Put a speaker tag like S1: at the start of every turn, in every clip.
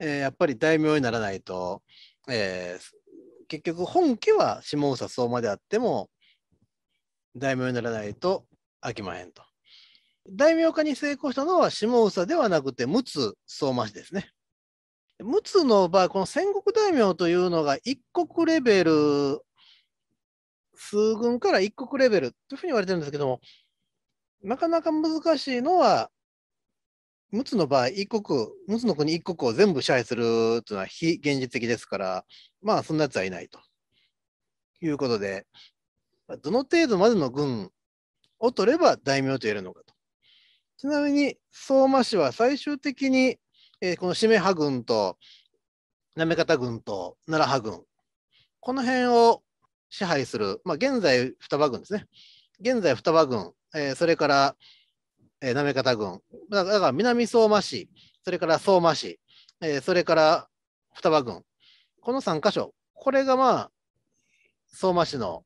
S1: えー、やっぱり大名にならないと、えー、結局本家は下総相馬であっても大名にならないと飽きまへんと。大名化に成功したのは下総ではなくて陸奥相馬市ですね。陸奥の場合、この戦国大名というのが一国レベル、数軍から一国レベルというふうに言われてるんですけども、なかなか難しいのは陸奥の場合、一国、陸奥の国一国を全部支配するというのは非現実的ですから、まあ、そんなやつはいないということで、どの程度までの軍を取れば大名と言えるのかと。ちなみに、相馬氏は最終的に、えー、この締め派軍と、行方軍と奈良派軍、この辺を支配する、まあ、現在双葉軍ですね。現在双葉軍、えー、それからえー、行方郡だから、南相馬市、それから相馬市、えー、それから双葉郡、この3か所、これがまあ、相馬市の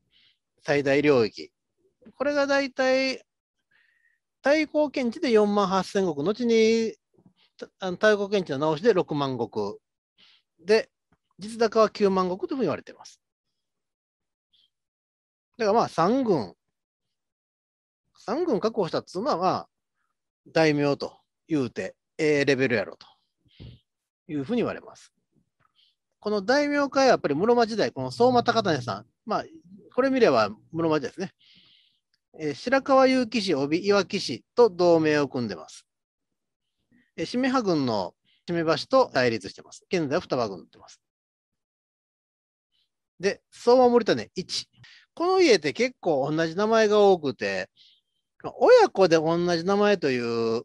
S1: 最大領域、これが大体、対抗検地で4万8000石、後に対抗検地の直しで6万石で、実高は9万石とい言われています。だからまあ3軍、3軍確保したっうのは、まあ、大名と言うて、ええレベルやろというふうに言われます。この大名会はやっぱり室町時代、この相馬高種さん、まあ、これ見れば室町ですね。えー、白川結城市、帯岩城市と同盟を組んでます。えー、め波軍のめ橋と対立してます。現在は双葉軍になってます。で、相馬森種1。この家って結構同じ名前が多くて、親子で同じ名前という、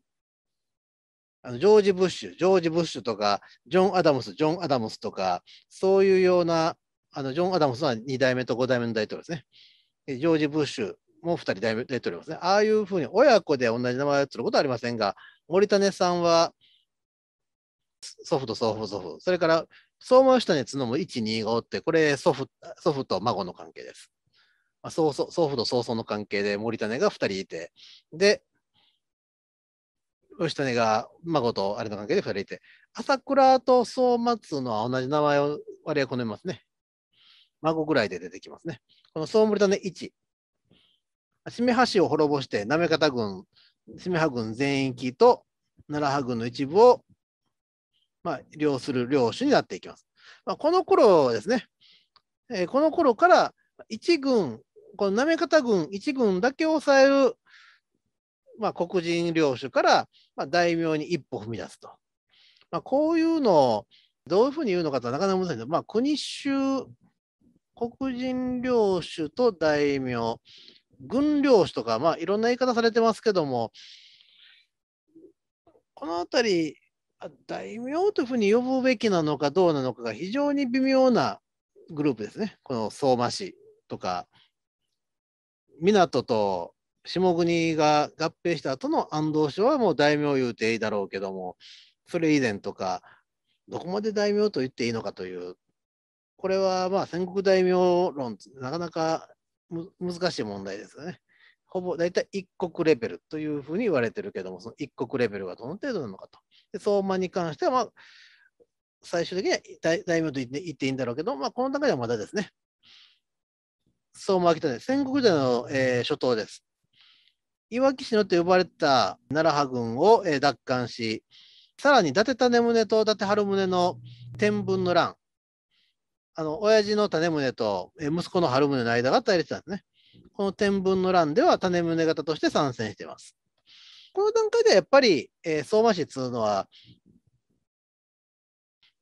S1: あのジョージ・ブッシュ、ジョージ・ブッシュとか、ジョン・アダムス、ジョン・アダムスとか、そういうような、あのジョン・アダムスは2代目と5代目の大統領ですね。ジョージ・ブッシュも2人大統領ですね。ああいうふうに親子で同じ名前をすることはありませんが、森種さんは祖父と祖父祖父、それから相馬下に角も1、2がおって、これ祖父祖父と孫の関係です。まあ、祖祖祖父と曽祖の関係で森種が2人いて、で、吉種が孫とあれの関係で2人いて、朝倉と総松のは同じ名前を割合好みますね。孫ぐらいで出てきますね。この総森種1。しめは市を滅ぼして、なめ方軍、しめは軍全域と奈良派軍の一部を、まあ、領する領主になっていきます。まあ、この頃ですね、えー、この頃から1軍、このめ方軍1軍だけを抑える、まあ、黒人領主から、まあ、大名に一歩踏み出すと。まあ、こういうのをどういうふうに言うのかとはなかなか難しいけど、まあ、国衆、黒人領主と大名、軍領主とか、まあ、いろんな言い方されてますけども、この辺り、大名というふうに呼ぶべきなのかどうなのかが非常に微妙なグループですね。この相馬市とか、港と下国が合併した後の安藤氏はもう大名言うていいだろうけども、それ以前とか、どこまで大名と言っていいのかという、これはまあ戦国大名論、なかなか難しい問題ですよね。ほぼ大体一国レベルというふうに言われてるけども、その一国レベルがどの程度なのかと。で相馬に関しては、まあ、最終的には大名と言っていいんだろうけど、まあ、この中ではまだですね、相馬秋田で戦国時代の、えー、初頭です。いわき市のと呼ばれた奈良派軍を、えー、奪還し、さらに伊達種宗と伊達春宗の天文の乱、あの親父の種宗と、えー、息子の春宗の間が対立したんですね。この天文の乱では種宗方として参戦しています。この段階ではやっぱり、えー、相馬市というのは、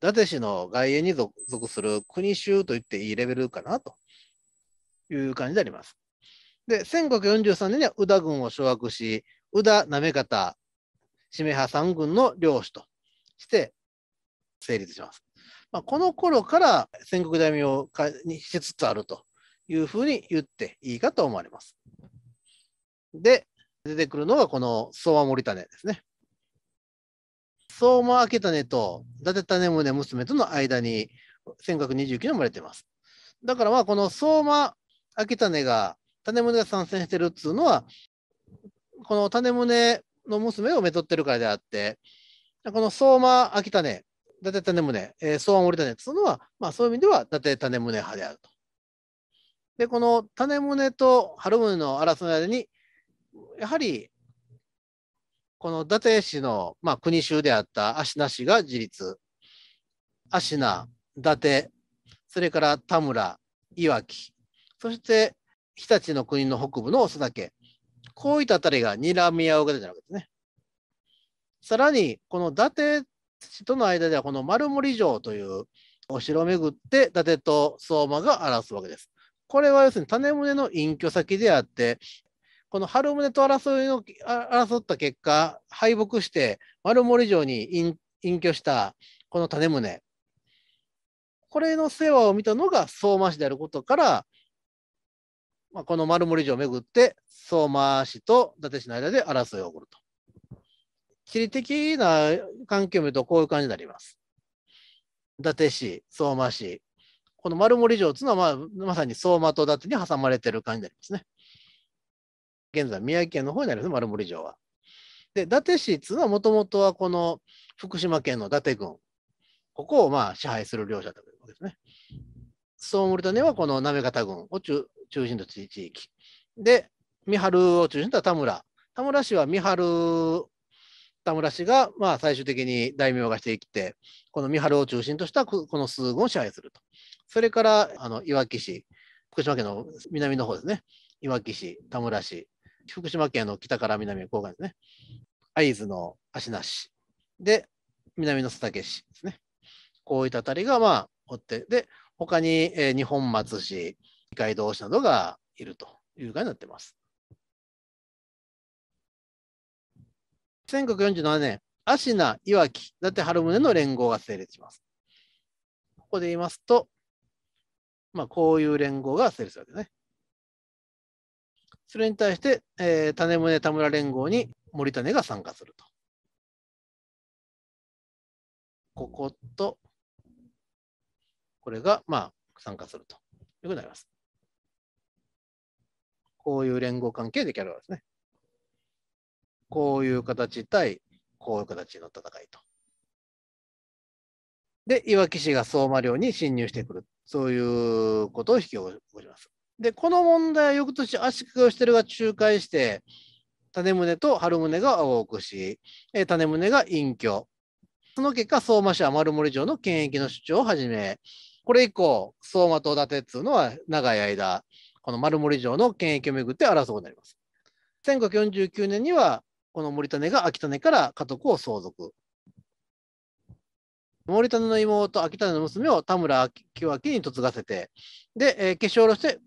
S1: 伊達氏の外縁に属する国衆といっていいレベルかなという感じであります。で、1543年には宇田軍を掌握し、宇田なめ方、めは三軍の領主として成立します。まあ、この頃から戦国大名にしつつあるというふうに言っていいかと思われます。で、出てくるのがこの相馬森種ですね。相馬明種と伊達種宗娘との間に1529年生まれています。だからまあこの相馬秋種が、種宗が参戦してるっつうのは、この種宗の娘をめとってるからであって、この相馬秋種、伊達種宗、え相馬森種っつうのは、まあ、そういう意味では伊達種宗派であると。で、この種宗と春宗の争いの間に、やはり、この伊達氏の、まあ、国衆であった芦名氏が自立。芦名、伊達、それから田村、いわき、そして日立の国の北部の須け、こういったあたりが睨み合う形なわけですね。さらに、この伊達市との間では、この丸森城というお城を巡って、伊達と相馬が争うわけです。これは要するに種宗の隠居先であって、この春宗と争いの争った結果、敗北して丸森城に隠居したこの種宗、これの世話を見たのが相馬市であることから、まあ、この丸森城をめぐって、相馬市と伊達市の間で争いが起こると。地理的な環境を見ると、こういう感じになります。伊達市、相馬市、この丸森城というのは、まあ、まさに相馬と伊達に挟まれてる感じになりますね。現在、宮城県の方になります、丸森城は。で、伊達市というのは、もともとはこの福島県の伊達郡、ここをまあ支配する両者というわけですね。総森利根はこの行方郡を中心と地域。で、三春を中心と田村。田村氏は三春、田村氏がまあ最終的に大名がしてきて、この三春を中心としたこの数軍を支配すると。それからあのいわき市、福島県の南の方ですね。いわき市、田村市、福島県の北から南の郊外ですね。会津の芦名市。で、南の須竹市ですね。こういったあたりがまあおって、で、他に、えー、日本松市、二階堂市などがいるというかになっています。1947年、芦名、岩城、伊達春宗の連合が成立します。ここで言いますと、まあ、こういう連合が成立するわけですね。それに対して、えー、種宗田村連合に森種が参加すると。ここと、これが、まあ、参加するというになります。こういう連合関係できるわけですね。こういう形対こういう形の戦いと。で、いわき市が相馬領に侵入してくる。そういうことを引き起こします。で、この問題は翌年、足利義輝が仲介して、種宗と春宗が青奥氏、種宗が隠居。その結果、相馬市は丸森城の権益の主張をはじめ、これ以降、相馬と伊達っていうのは長い間、この丸森城の権益をめぐって争うことになります。1549年には、この森種が秋種から家督を相続。森種の妹、秋種の娘を田村清明に嫁がせて、で、えー、化粧下ろして、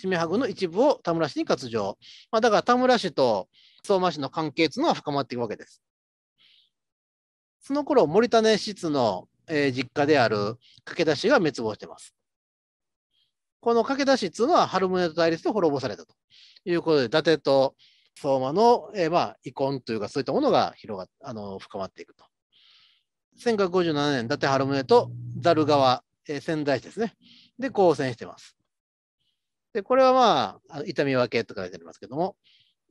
S1: 姫羽軍の一部を田村氏に割譲。まあ、だから田村氏と相馬氏の関係というのは深まっていくわけです。その頃、森種氏のえー、実家である駆け出しが滅亡してます。この駆け出しっていうのは、春宗と対立で滅ぼされたということで、伊達と相馬の、えー、まあ、遺恨というか、そういったものが広があの深まっていくと。1957年、伊達春宗とザル川、えー、仙台市ですね。で、交戦してます。で、これはまあ、痛み分けと書いてありますけども、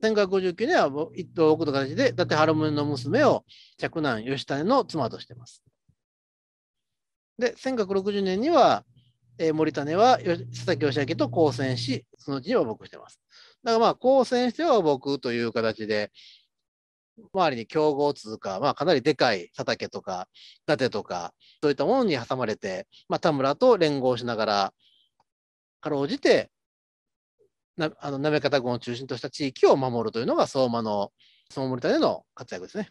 S1: 1959年は一等奥の形で伊達春宗の娘を嫡男義種の妻としてます。で、1960年には、えー、森種は佐々木義明と交戦し、そのうちには僕してます。だからまあ、交戦しては僕という形で、周りに競合通貨、まあ、かなりでかい佐竹とか伊達とか、そういったものに挟まれて、まあ、田村と連合しながら、かろうじて、なあの行方郡を中心とした地域を守るというのが相馬の、相馬森田での活躍ですね。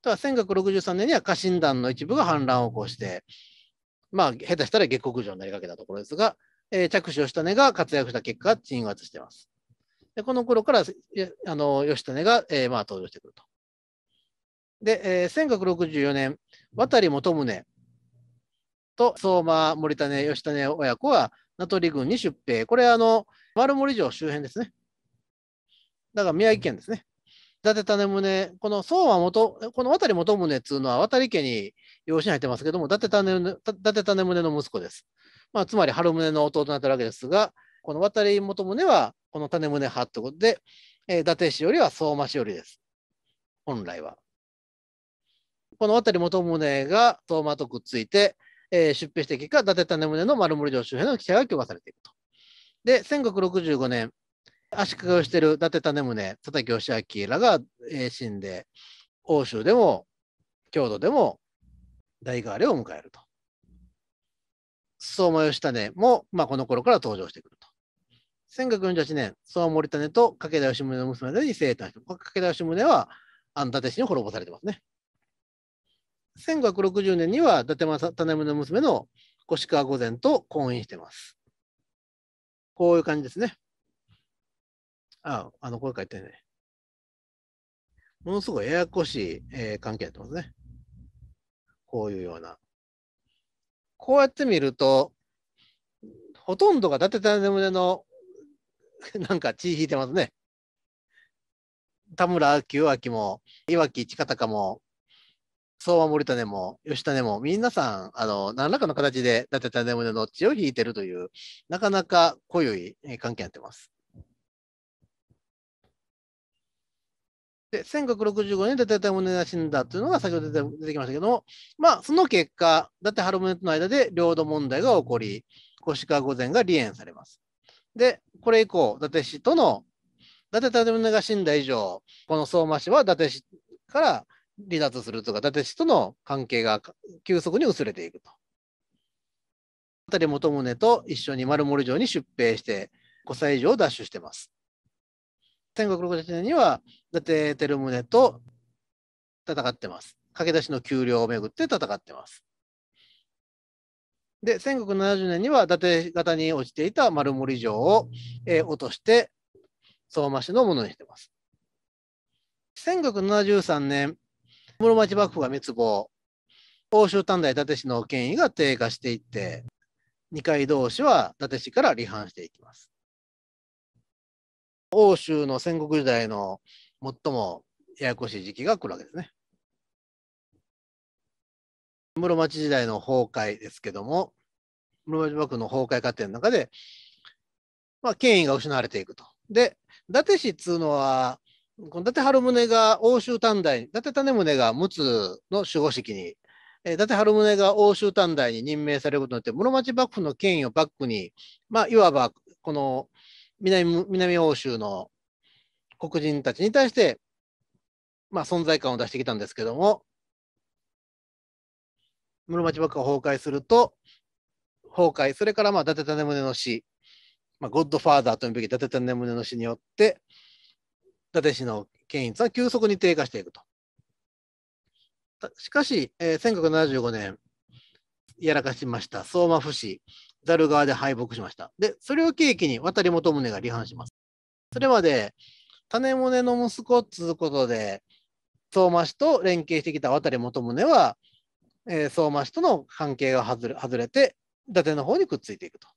S1: ただ、1963年には家臣団の一部が反乱を起こして、まあ、下手したら下克上になりかけたところですが、えー、着手義種が活躍した結果、鎮圧しています。で、この頃から、あの、義種が、えー、まあ、登場してくると。で、えー、1964年、渡本元宗と相馬森種義種親子は、名取郡に出兵。これ、あの、丸森城周辺ですね。だから宮城県ですね。伊達種宗、この宋は元、この渡元宗っついうのは渡家に養子に入ってますけども、伊達種伊達種宗の息子です。まあ、つまり春宗の弟になってるわけですが、この渡元宗はこの種宗派ということで、えー、伊達氏よりは相馬氏よりです。本来は。この渡元宗が相馬とくっついて、えー、出兵して結果、伊達種宗の丸森城周辺の記者が許可されていると。で、1565年、足利いる伊達種宗、佐竹義明らが、え死んで、欧州でも、郷土でも、代替わを迎えると。相馬義種も、まあ、この頃から登場してくると。1948年、相馬森種と武田義宗の娘に生誕して、武田義宗は、安伊達氏に滅ぼされてますね。1560年には、伊達政種宗の娘の越川御前と婚姻してます。こういう感じですね。あ、あの、声か書いてね。ものすごいややこしい、えー、関係やってますね。こういうような。こうやって見ると、ほとんどが伊達種宗の、なんか血引いてますね。田村清明も、岩木近高も、相馬森種も、吉種も、皆さん、あの、何らかの形で伊達種宗の血を引いてるという、なかなか濃い関係やってます。で、1665年に伊達宗が死んだというのが先ほど出てきましたけども、まあ、その結果、伊達春宗との間で領土問題が起こり、越川御前が離縁されます。で、これ以降、伊達氏との、伊達忠宗が死んだ以上、この相馬氏は伊達氏から離脱するとか、伊達氏との関係が急速に薄れていくと。辺元宗と一緒に丸森城に出兵して、5歳以上を奪取してます。天国六年には、伊達照宗と戦ってます。駆け出しの丘陵をめぐって戦ってます。で、1970年には伊達方に落ちていた丸森城を、えー、落として、相馬市のものにしてます。1973年、室町幕府が滅亡、欧州短大伊達市の権威が低下していって、二階同士は伊達市から離反していきます。欧州の戦国時代の最もややこしい時期が来るわけですね。室町時代の崩壊ですけども、室町幕府の崩壊過程の中で、まあ、権威が失われていくと。で、伊達氏っつうのは、この伊達春宗が欧州短大伊達種宗が陸奥の守護式に、え伊達春宗が欧州短大に任命されることによって、室町幕府の権威をバックに、まあ、いわばこの南南欧州の黒人たちに対して、まあ、存在感を出してきたんですけども、室町幕府が崩壊すると、崩壊、それからまあ伊達種宗の死、まあ、ゴッドファーザーというべき伊達種宗の死によって、伊達氏の権威は急速に低下していくと。しかし、えー、1975年、やらかしました相馬府市ザル側で敗北しました。で、それを契機に渡り元宗が離反します。それまで、種宗の息子っつうことで、相馬氏と連携してきた渡り元宗は、えー、相馬氏との関係が外れ外れて、伊達の方にくっついていくと。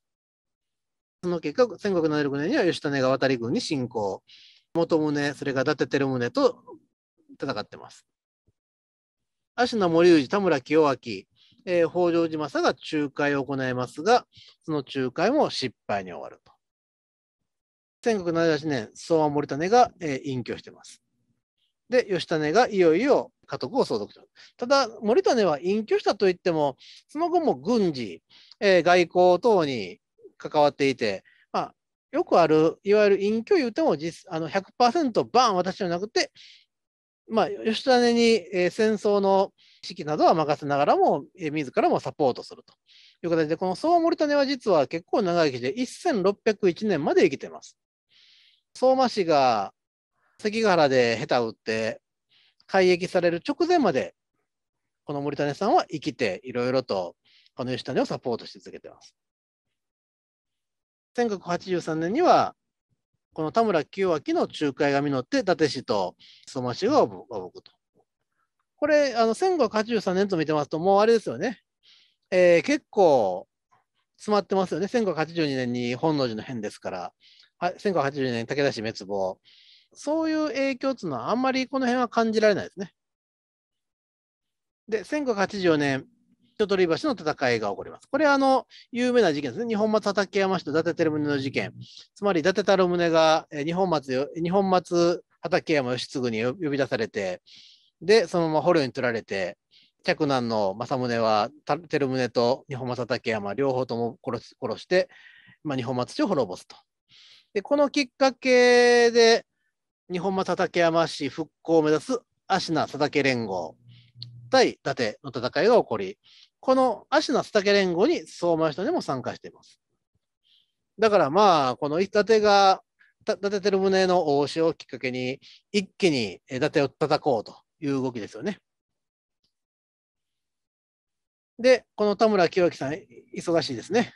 S1: その結果、1576年には義種が渡り軍に侵攻。元宗、それから伊達照宗と戦ってます。芦名森氏、田村清明、えー、北条氏政が仲介を行いますが、その仲介も失敗に終わると。1978年、相和森種が、えー、隠居してます。で、義種がいよいよ家督を相続する。ただ、森種は隠居したといっても、その後も軍事、えー、外交等に関わっていて、まあ、よくある、いわゆる隠居言うても実あの100%バーン私じゃなくて、まあ、義種に、え戦争の指揮などは任せながらも、え自らもサポートするという形で、この総守種は実は結構長生きで、1601年まで生きてます。相馬氏が関ヶ原で下手を打って、改役される直前まで、この森種さんは生きて、いろいろとこの義種をサポートし続けてます。1983年には、この田村清明の仲介が実って伊達氏と相馬氏がお僕と。これ、あの1583年と見てますと、もうあれですよね。えー、結構詰まってますよね。1582年に本能寺の変ですから、は1582年武田氏滅亡。そういう影響っていうのはあんまりこの辺は感じられないですね。で、1584年、人取り橋の戦いが起こります。これはあの、有名な事件ですね。日本松畠山氏と伊達照宗の事件。つまり伊達太郎宗が日本松、日本松畠山義次に呼び出されて、で、そのまま捕虜に取られて、嫡男の政宗は照宗と日本松畠山両方とも殺殺して、まあ、日本松氏を滅ぼすと。で、このきっかけで、日本松畠山氏復興を目指す芦名佐竹連合対伊達の戦いが起こり、この足のスタケ連合に相馬人でも参加しています。だからまあ、この伊達が立ててる胸の応酬をきっかけに、一気に伊達を叩こうという動きですよね。で、この田村清明さん、忙しいですね。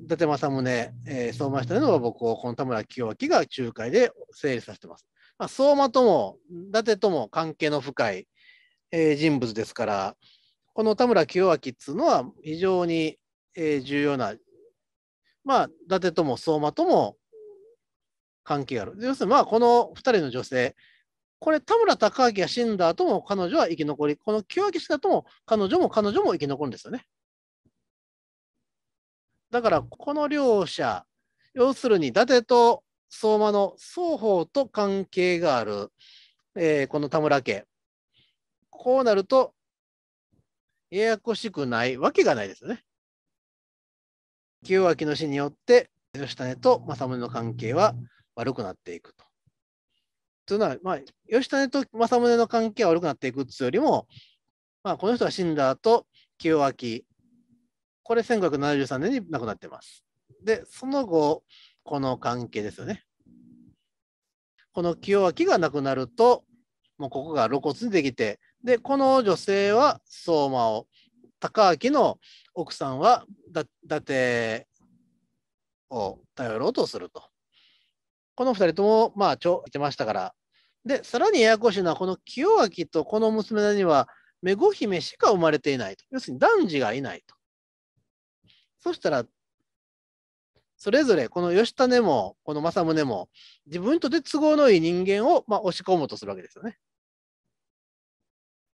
S1: 伊達政宗、えー、相馬人での僕をこの田村清明が仲介で成立させてます。まあ、相馬とも伊達とも関係の深い、えー、人物ですから、この田村清明っつうのは非常に、え重要な、まあ、伊達とも相馬とも関係ある。要するに、まあ、この2人の女性、これ、田村隆明が死んだ後も彼女は生き残り、この清明死んだ後も彼女も彼女も生き残るんですよね。だから、この両者、要するに伊達と相馬の双方と関係がある、えー、この田村家。こうなると、ややこしくないわけがないですよね。清明の死によって、義種と政宗の関係は悪くなっていくと。というのは、まあ、義種と政宗の関係は悪くなっていくっいうよりも、まあ、この人は死んだ後、清明、これ1573年に亡くなってます。で、その後、この関係ですよね。この清明が亡くなると、もうここが露骨にできて、で、この女性は相馬を、高明の奥さんはだ伊達を頼ろうとすると。この2人とも、まあ、ちょ、てましたから。で、さらにややこしいのは、この清明とこの娘には、めご姫しか生まれていないと。要するに男児がいないと。そしたら、それぞれこの吉種もこの政宗も自分にとって都合のいい人間をまあ押し込もうとするわけですよね。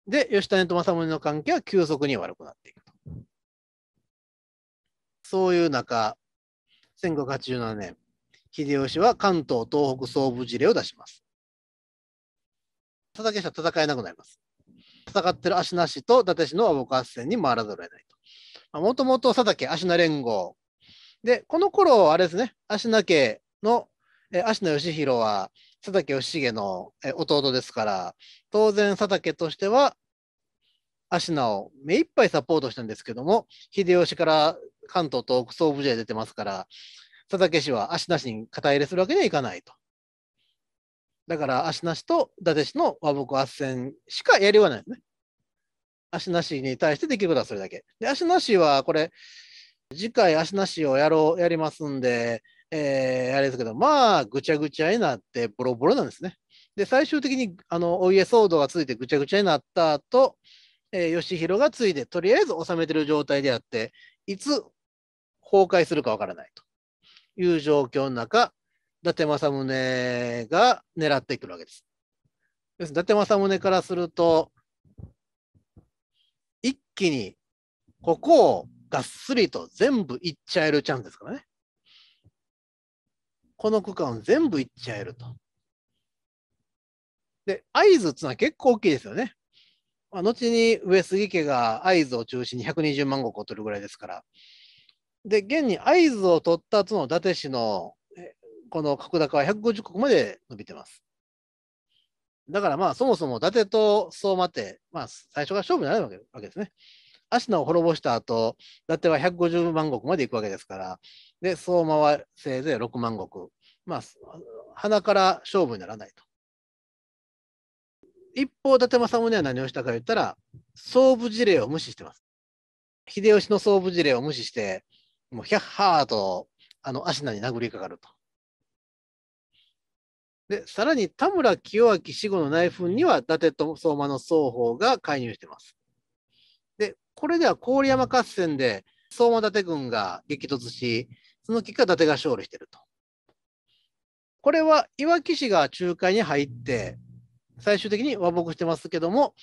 S1: で、吉谷と政宗の関係は急速に悪くなっていくと。そういう中、1587年、秀吉は関東、東北総武事例を出します。佐竹氏は戦えなくなります。戦ってる足なしと伊達氏の和睦合戦に回らざるを得ないと。もともと佐竹足名連合。で、この頃、あれですね、足名家の、え足名義弘は、佐竹義重の弟ですから、当然佐竹としては、芦名を目いっぱいサポートしたんですけども、秀吉から関東と総武勢出てますから、佐竹氏は芦名氏に肩入れするわけにはいかないと。だから芦名氏と伊達氏の和睦斡旋しかやりようがないですね。芦名氏に対してできることはそれだけ。で、芦名氏はこれ、次回芦名氏をやろう、やりますんで、えー、あれですけど、まあ、ぐちゃぐちゃになって、ボロボロなんですね。で、最終的に、あの、お家騒動がついてぐちゃぐちゃになった後、えー、義弘がついで、とりあえず収めてる状態であって、いつ崩壊するかわからないという状況の中、伊達政宗が狙ってくるわけです。要するに伊達政宗からすると、一気にここをがっすりと全部いっちゃえるチャンスですからね。この区間全部行っちゃえると。で、合図ってのは結構大きいですよね。まあ、後に上杉家が合図を中心に120万石を取るぐらいですから。で、現に合図を取った後の伊達市のこの角高は150国まで伸びてます。だからまあそもそも伊達と相馬って、まあ、最初が勝負になないわけですね。芦名を滅ぼした後、伊達は150万石まで行くわけですから、で、相馬はせいぜい6万石。まあ、鼻から勝負にならないと。一方、伊達政宗は何をしたか言ったら、総武事例を無視してます。秀吉の総武事例を無視して、もうヒャッハーと、あの、芦名に殴りかかると。で、さらに田村清明死後の内紛には、伊達と相馬の双方が介入してます。で、これでは郡山合戦で相馬伊達軍が激突し、その結果、伊達が勝利してると。これは、いわき市が仲介に入って、最終的に和睦してますけども、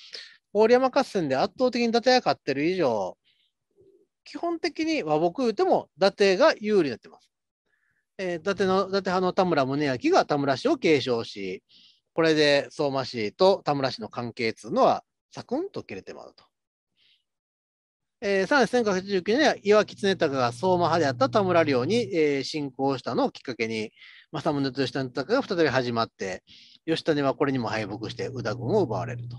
S1: 郡山合戦で圧倒的に伊達が勝ってる以上、基本的に和睦言うても伊達が有利になってます。えー、伊達の伊達派の田村宗明が田村氏を継承し、これで相馬氏と田村氏の関係っていうのはサクンと切れてまうと。えー、さらに1989年には岩木常隆が相馬派であった田村寮に、えー、侵攻したのをきっかけに政宗と吉谷隆が再び始まって吉谷はこれにも敗北して宇田軍を奪われると。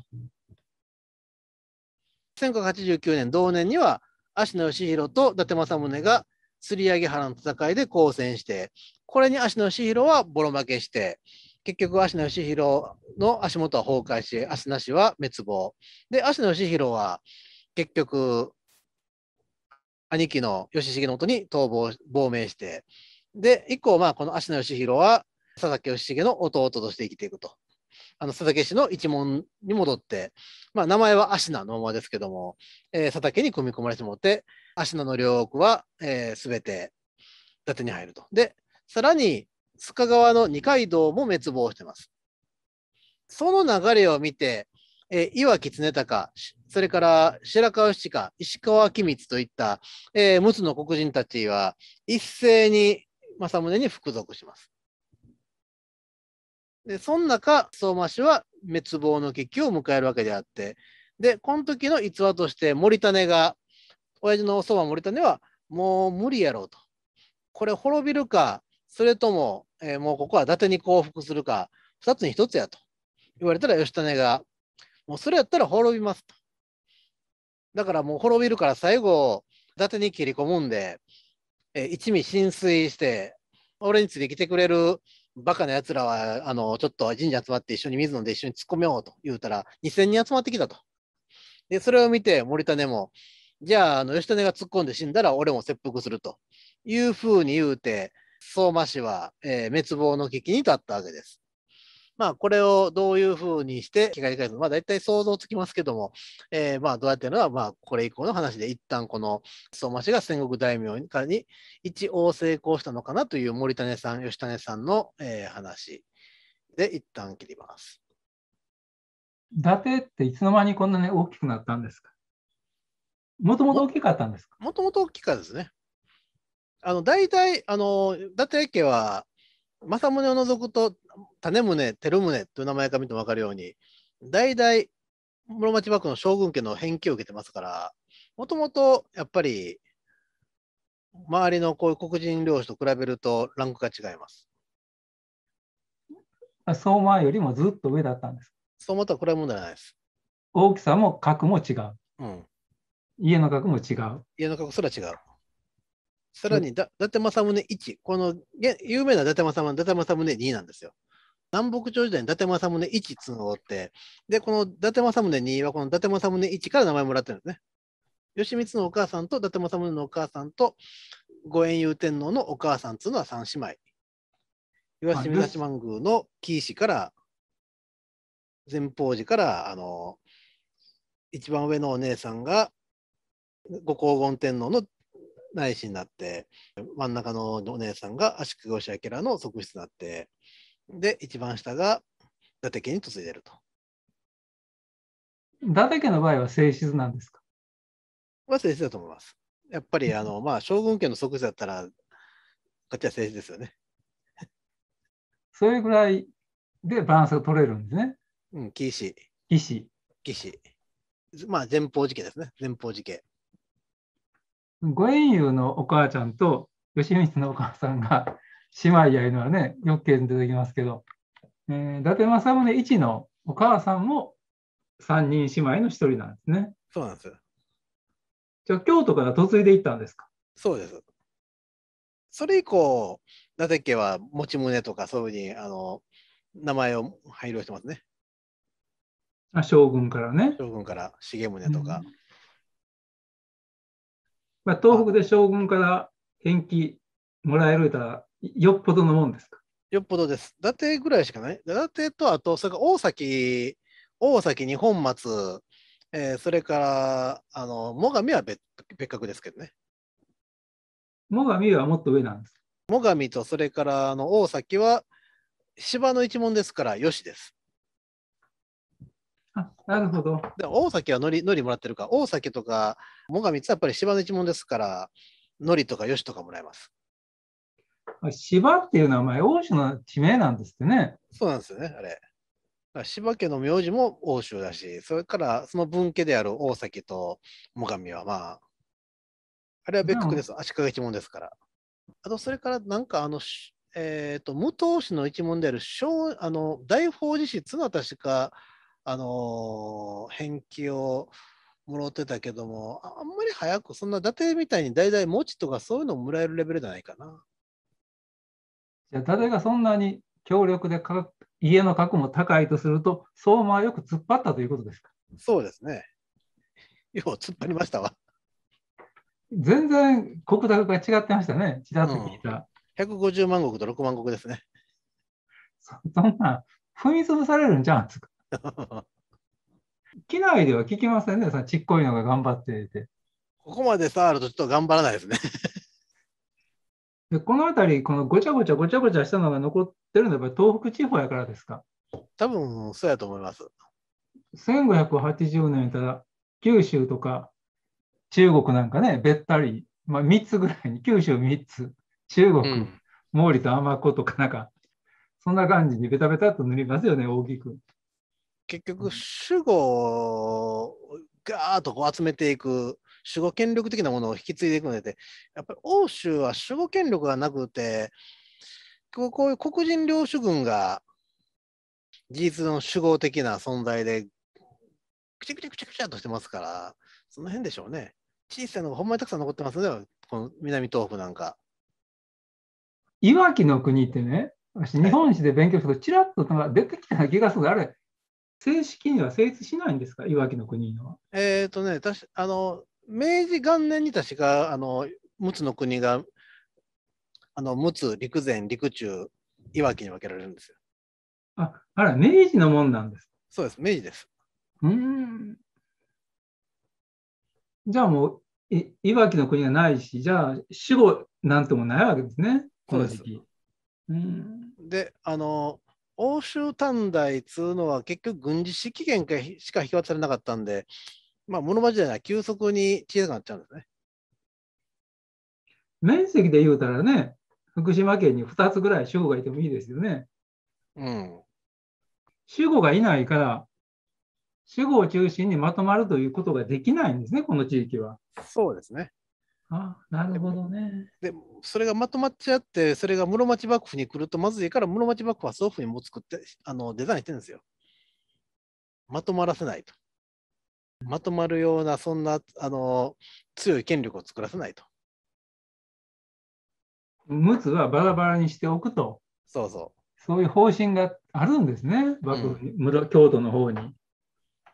S1: 1989年同年には芦野義弘と伊達政宗が釣上げ原の戦いで交戦してこれに芦野義弘はボロ負けして結局芦野義弘の足元は崩壊し足なしは滅亡で芦野義弘は結局兄貴の義重のもとに逃亡、亡命して、で、以降、まあ、この芦名義弘は、佐竹義重の弟として生きていくと。あの佐竹氏の一門に戻って、まあ、名前は芦名のままですけども、えー、佐竹に組み込まれてもって、芦名の両奥は、えー、全て伊達に入ると。で、さらに須賀川の二階堂も滅亡してます。その流れを見て、えー、岩木常隆、それから白川七か石川機密といった、えー、陸奥の黒人たちは一斉に政宗に服属します。で、その中、相馬氏は滅亡の危機を迎えるわけであって、で、この時の逸話として森種が、親父の相馬森種は、もう無理やろうと。これ滅びるか、それとも、えー、もうここは伊達に降伏するか、二つに一つやと言われたら、吉種が、もうそれやったら滅びますと。だからもう滅びるから最後、伊達に切り込むんで、え一味浸水して、俺についてきてくれるバカな奴らは、あの、ちょっと神社集まって一緒に水飲んで一緒に突っ込めようと言うたら、2000人集まってきたと。で、それを見て森種も、じゃあ、あの、吉種が突っ込んで死んだら俺も切腹するというふうに言うて、相馬氏は、えー、滅亡の危機に立ったわけです。まあ、これをどういうふうにして機械解像、まあ、大体想像つきますけども、えー、まあ、どうやってのは、まあ、これ以降の話で、一旦この相馬氏が戦国大名化に一応成功したのかなという森種さん、吉種さんの、えー、話で、一旦切ります。
S2: 伊達っていつの間にこんなに大きくなったんですかもともと大きかったんですかもともと大きかったですね。
S1: あの大体、あの伊達家は政宗を除くと、種宗、照宗という名前から見ても分かるように、代々、室町幕府の将軍家の返金を受けてますから、もともとやっぱり、周りのこういう黒人領主と比べると、ランクが違います。
S2: 相馬よりもずっと上だったんです。
S1: そう思ったべこれは問題ないです。
S2: 大きさも格も違う。うん、家の格も違う。
S1: 家の格すら違う。さらにだ、伊達政宗1、この有名な伊達政宗、伊達政宗2なんですよ。南北朝時代に伊達政宗1つのおって、で、この伊達政宗2はこの伊達政宗1から名前もらってるんですね。義満のお母さんと伊達政宗のお母さんと五円遊天皇のお母さんっつうのは三姉妹。岩清八幡宮の紀伊市から前方寺からあの一番上のお姉さんがご黄金天皇の内視になって、真ん中のお姉さんが足利義明の側室になって、で、一番下が伊達家に嫁いでると。
S2: 伊達家の場合は正室なんですか
S1: は正室だと思います。やっぱり、あの、まあ、将軍家の側室だったら、こっちは正室ですよね。
S2: それぐらいでバランスが取れるんです
S1: ね。うん、騎士。騎士。騎士。まあ、前方寺家ですね。前方寺
S2: 家。ご縁友のお母ちゃんと吉光のお母さんが姉妹やいうのはね、よく出てきますけど、えー、伊達政宗一のお母さんも三人姉妹の一人なんですね。そうなんです。じゃあ、京都から嫁いで行ったんですかそうです。
S1: それ以降、伊達家は持ち宗とか、そういうふうにあの名前を配慮してますね。
S2: あ将軍からね。将軍から重宗とか。うんまあ、東北で将軍から返金、もらえるたよっぽどのもんですかよっぽどです。伊達ぐらいしかない。伊達と、あと、それから大
S1: 崎、大崎、二本松、えー、それから、あの、最上は別別格ですけどね。
S2: 最上はもっと上なんです。
S1: 最上と、それから、あの、大崎は、芝の一門ですから、よしです。
S2: あなるほど。
S1: で大崎はのりのりもらってるか、大崎とか、最上ってやっぱり芝の一門ですから、のりとかよしとかもらえます。
S2: 芝っていう名前、欧州の地名なんですってね。
S1: そうなんですよね、あれ。芝家の名字も欧州だし、それからその分家である大崎と最上はまあ、あれは別格です、足利一門ですから。あと、それからなんかあの、えっ、ー、と、武藤氏の一門である小あの大法寺氏、は確か、あの返金をもらってたけども、あんまり早く、そんな伊達みたいに代々持ちとかそういうのをもらえるレベルじゃないかな。
S2: じゃあ、伊達がそんなに強力でか家の格も高いとすると、相馬はよく突っ張ったということですかそうですね。よう突っ張りましたわ。全然国高が違ってましたね、ちらっと聞いた。
S1: うん、150万石と6万石ですね。
S2: そんな、踏み潰されるんじゃんでか 機内では聞きませんね、さちっこいのが頑張っていて。
S1: ここまで触るとちょっと頑張らないですね。
S2: でこの辺り、このごちゃごちゃごちゃごちゃしたのが残ってるのは、やっぱり東北地方やからですか。多分そうやと思います。1580年たら、九州とか中国なんかね、べったり、まあ、3つぐらいに、九州3つ、中国、うん、毛利と尼子とかなんか、そんな感じにベタベタっと塗りますよね、大きく。
S1: 結局主語をガーッとこう集めていく主語権力的なものを引き継いでいくのでやっぱり欧州は主語権力がなくてこういう黒人領主軍が事実の主語的な存在でくちゃくちゃくちゃくちゃとしてますからその辺でしょうね小さいのがほんまにたくさん残ってますねこの南東北なんか。
S2: いわきの国ってね、私、日本史で勉強すると、ちらっと出てきた気がする。あれ、正式には成立しないんですか、いわきの国のは。えっ、ー、とね、たしあの
S1: 明治元年に確か、あの陸奥の国が、あの陸奥、陸前、陸中、いわきに分けられるんですよ。
S2: ああら、明治のもんなんですそうです、明治です。うん。じゃあもうい、いわきの国がないし、じゃあ、死後なんともないわけですね、この時期。
S1: で、あの、欧州短大つうのは結局軍事指揮権しか引き渡されなかったんで、まあ、物間じじな急速に
S2: 小さくなっちゃうんですね。面積で言うたらね、福島県に2つぐらい語がいてもいいですよね。うん。主語がいないから、主語を中心にまとまるということができないんですね、この地域は。そうですね。あなるほどね。で、それがまとまっちゃって、
S1: それが室町幕府に来るとまずいから、室町幕府は祖父にも作って、あのデザインしてるんですよ。まとまらせないと。まとまるような、そんなあの
S2: 強い権力を作らせないと。陸奥はバラバラにしておくと。そうそう。そういう方針があるんですね、幕府、うん、京都の方に。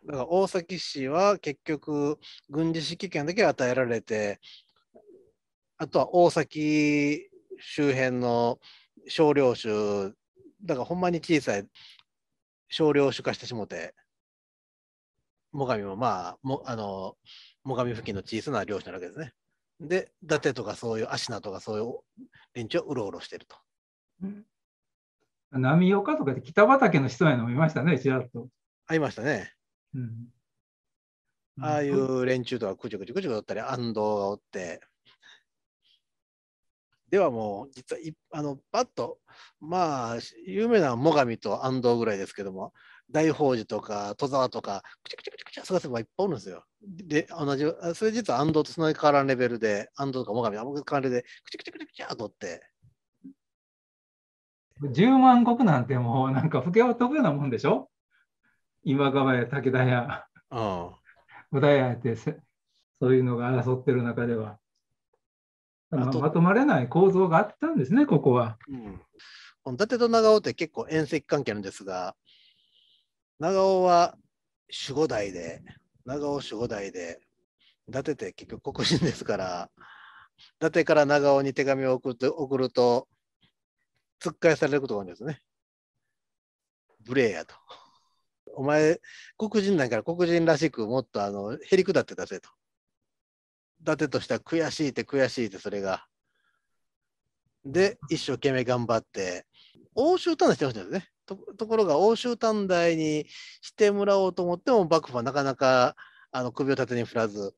S1: だから大崎市は結局、軍事指揮権だけ与えられて、あとは大崎周辺の少量種だからほんまに小さい少量種化してしもて最上もまあもあの最上付近の小さな漁師なわけですね。で伊達とかそういう芦名とかそういう連中をうろうろし
S2: てると。浪岡とかで北畑の人やのもいましたねちらっと。ありましたね。うん
S1: ああいう連中とかくちょくちょくちょおったり、安藤がおって、ではもう実はいあのパッとまあ有名な最上と安藤ぐらいですけども大宝寺とか戸沢とかくちゃくちゃくちゃくちゃ探せばいっぱいおるんですよ。で同じそれ実は安藤とつながらんレベルで安藤とか最上あ、と関連でくちゃくちゃくちゃくちゃとって
S2: 10万石なんてもうなんか不況を飛くようなもんでしょ今川や武田や、うん、織田やってそういうのが争ってる中では。ままとまれない構造があったんですね、ここは。
S1: うん、伊達と長尾って結構遠赤関係なんですが、長尾は守護代で、長尾守護代で、伊達って結局黒人ですから、伊達から長尾に手紙を送ると、送るとつっえされることが多いんですね。無礼やと。お前、黒人なんから黒人らしくもっとあのへりくだって出せと。立てとしては悔しいって悔しいってそれが。で、一生懸命頑張って、欧州短大してほしいんですねと。ところが欧州短大にしてもらおうと思っても幕府はなかなかあの首を縦に振らず、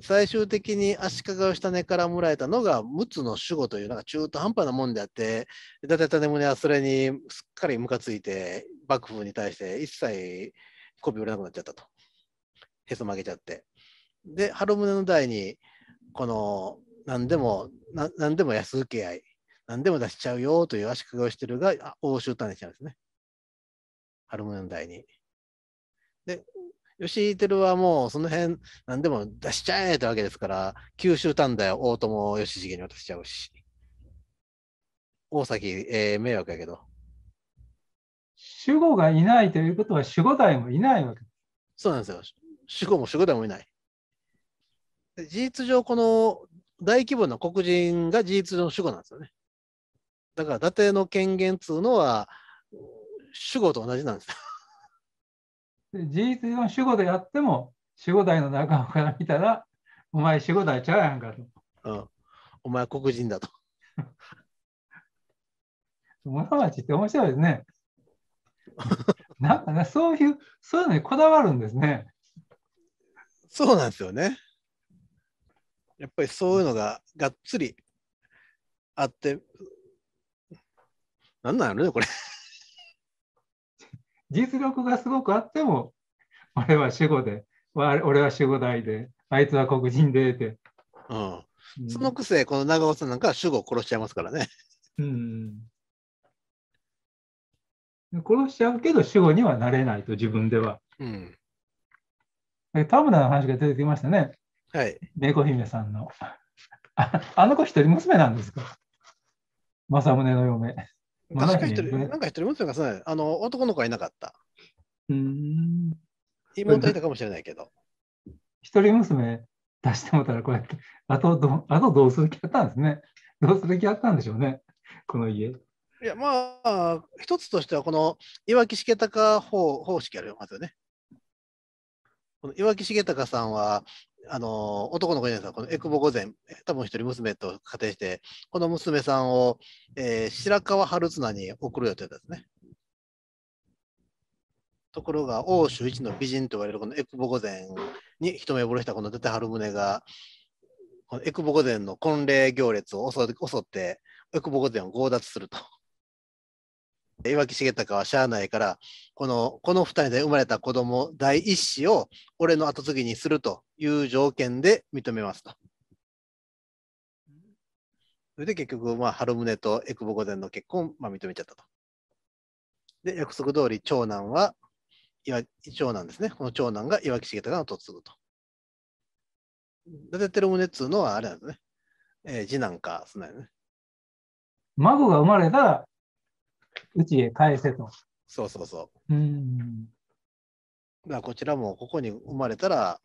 S1: 最終的に足利義種からもらえたのが陸奥の守護というなんか中途半端なもんであって、伊達種宗はそれにすっかりムカついて、幕府に対して一切媚び売れなくなっちゃったと。へそ曲げちゃって。で、ハロムネの代に、この、何でも、何でも安請け合い、何でも出しちゃうよという足利てるが欧州単にしんですね。ハロムネの代に。で、吉井輝はもうその辺何でも出しちゃえってわけですから、九州短大大友義重に渡しちゃうし、大崎、えー、迷惑やけど。
S2: 守護がいないということは守護代もいないわけそうなんですよ。守護も守護代もいない。
S1: 事実上、この大規模な黒人が事実上の主語なんですよね。だから、伊達の権限っつうのは、主語と同じなんです。よ。
S2: 事実上の主語でやっても、主語代の中から見たら、お前主語代ちゃうやんかと。うん、お前黒人だと。村 町って面白いですね。なんかね、そういう、そういうのにこだわるんですね。そうなんですよね。
S1: やっぱりそういうのががっつりあって、
S2: なんなんやろね、これ。実力がすごくあっても、俺は守護で、俺は守護代で、あいつは黒人でって。うん。そ
S1: のくせ、この長尾さんなんかは守護を殺しちゃいますからね。
S2: うん。殺しちゃうけど、守護にはなれないと、自分では。うん。田村の話が出てきましたね。はい。猫姫さんの。あの子一人娘なんですか政宗の嫁。確か一人、なんか一人
S1: 娘がそうあの、男の子はいなかった。
S2: うん。
S1: 妹いたかもしれないけど。
S2: 一人娘出してもたらこうやって、あとど、あとどうする気あったんですね。どうする気あったんでしょうね、この家。い
S1: や、まあ、一つとしては、この岩木重隆方方式ありますよね。この岩木重隆さんは、あの男の子じゃないですか、このエクボ御前、多分一人娘と仮定して、この娘さんを、えー、白川春綱に送る予定ですね。ところが、欧州一の美人と言われるこのエクボ御前に一目惚れしたこの出て春宗が、このエクボ御前の婚礼行列を襲って、エクボ御前を強奪すると。岩木重隆はしゃあないから、この、この2人で生まれた子供第一子を俺の後継ぎにするという条件で認めますと。それで結局、まあ、春宗と江久保御前の結婚、まあ、認めちゃったと。で、約束通り長男は、長男ですね。この長男が岩木重隆の嫁ぐと。伊達照宗っつうのはあれなんですね。えー、次男か、そんなね。
S2: 孫が生まれたら、うちへ返せと。そうそうそう。うん。
S1: まあ、こちらもここに生まれたら、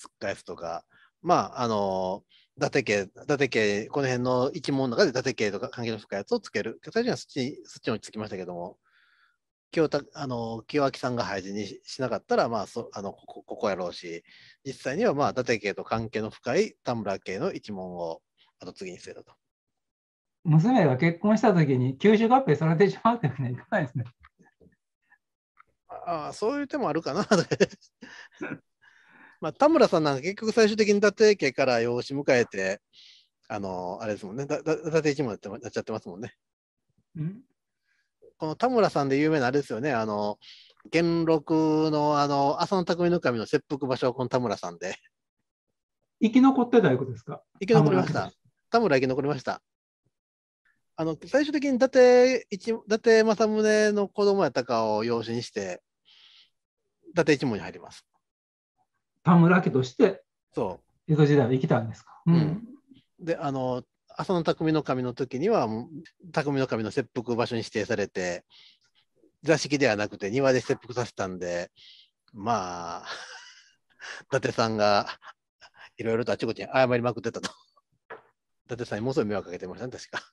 S1: 突っ返すとか、まあ、あの、伊達家、伊達家、この辺の生き物の中で伊達家とか関係の深いやつをつける。最初にはそっちそっちに落ち着きましたけども、清田あの清明さんが廃寺にしなかったら、まあ、そあのここやろうし、実際には、まあ、伊達家と関係の深い田村家の一門を後継ぎにせえたと。
S2: 娘が結婚したときに吸収合併されてしまうっていうふうにはいかないですね。
S1: ああ、そういう手もあるかな。まあ、田村さんなんか結局最終的に伊達家から養子迎えて、あのあれですもんね、伊達一門なっちゃってますもんね。んこの田村さんで有名なあれですよね、あの、元禄のあの浅野匠の神の切腹場所はこの田村さんで。生き残ってたいうことですか生き残りました。田村生き残りました。あの最終的に伊達一伊達政宗の子供やったかを養子にして、伊達一門に入ります。田村家として、そう。江
S2: 戸時代は生きたんですか。うん、
S1: で、あの、浅野匠の神の時には、匠の神の切腹場所に指定されて、座敷ではなくて庭で切腹させたんで、まあ、伊達さんがいろいろとあちこちに謝りまくってたと。伊達さんにものすごい迷惑かけてましたね、確か。